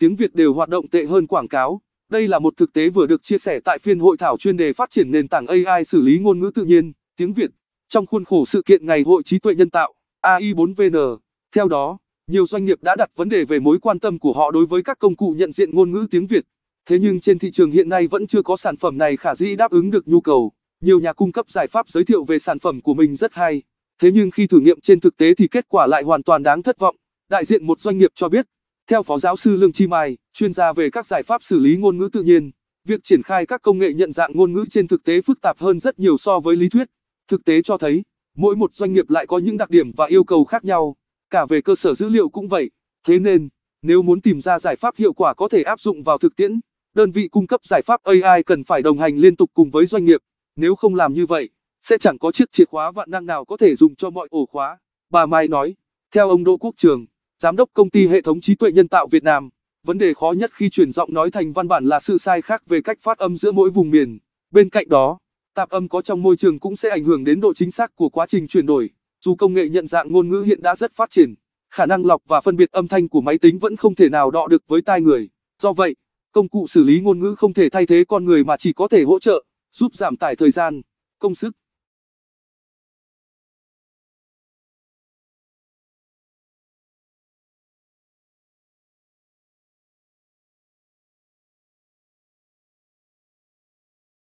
tiếng Việt đều hoạt động tệ hơn quảng cáo. Đây là một thực tế vừa được chia sẻ tại phiên hội thảo chuyên đề phát triển nền tảng AI xử lý ngôn ngữ tự nhiên, tiếng Việt, trong khuôn khổ sự kiện Ngày hội trí tuệ nhân tạo AI4VN. Theo đó, nhiều doanh nghiệp đã đặt vấn đề về mối quan tâm của họ đối với các công cụ nhận diện ngôn ngữ tiếng Việt. Thế nhưng trên thị trường hiện nay vẫn chưa có sản phẩm này khả dĩ đáp ứng được nhu cầu. Nhiều nhà cung cấp giải pháp giới thiệu về sản phẩm của mình rất hay. Thế nhưng khi thử nghiệm trên thực tế thì kết quả lại hoàn toàn đáng thất vọng. Đại diện một doanh nghiệp cho biết, theo Phó Giáo sư Lương Chi Mai, chuyên gia về các giải pháp xử lý ngôn ngữ tự nhiên, việc triển khai các công nghệ nhận dạng ngôn ngữ trên thực tế phức tạp hơn rất nhiều so với lý thuyết. Thực tế cho thấy, mỗi một doanh nghiệp lại có những đặc điểm và yêu cầu khác nhau, cả về cơ sở dữ liệu cũng vậy. Thế nên, nếu muốn tìm ra giải pháp hiệu quả có thể áp dụng vào thực tiễn, đơn vị cung cấp giải pháp AI cần phải đồng hành liên tục cùng với doanh nghiệp. Nếu không làm như vậy, sẽ chẳng có chiếc chìa khóa vạn năng nào có thể dùng cho mọi ổ khóa, bà Mai nói. Theo ông Đỗ Quốc Trường, giám đốc công ty hệ thống trí tuệ nhân tạo Việt Nam. Vấn đề khó nhất khi chuyển giọng nói thành văn bản là sự sai khác về cách phát âm giữa mỗi vùng miền. Bên cạnh đó, tạp âm có trong môi trường cũng sẽ ảnh hưởng đến độ chính xác của quá trình chuyển đổi. Dù công nghệ nhận dạng ngôn ngữ hiện đã rất phát triển, khả năng lọc và phân biệt âm thanh của máy tính vẫn không thể nào đọ được với tai người. Do vậy, công cụ xử lý ngôn ngữ không thể thay thế con người mà chỉ có thể hỗ trợ, giúp giảm tải thời gian, công sức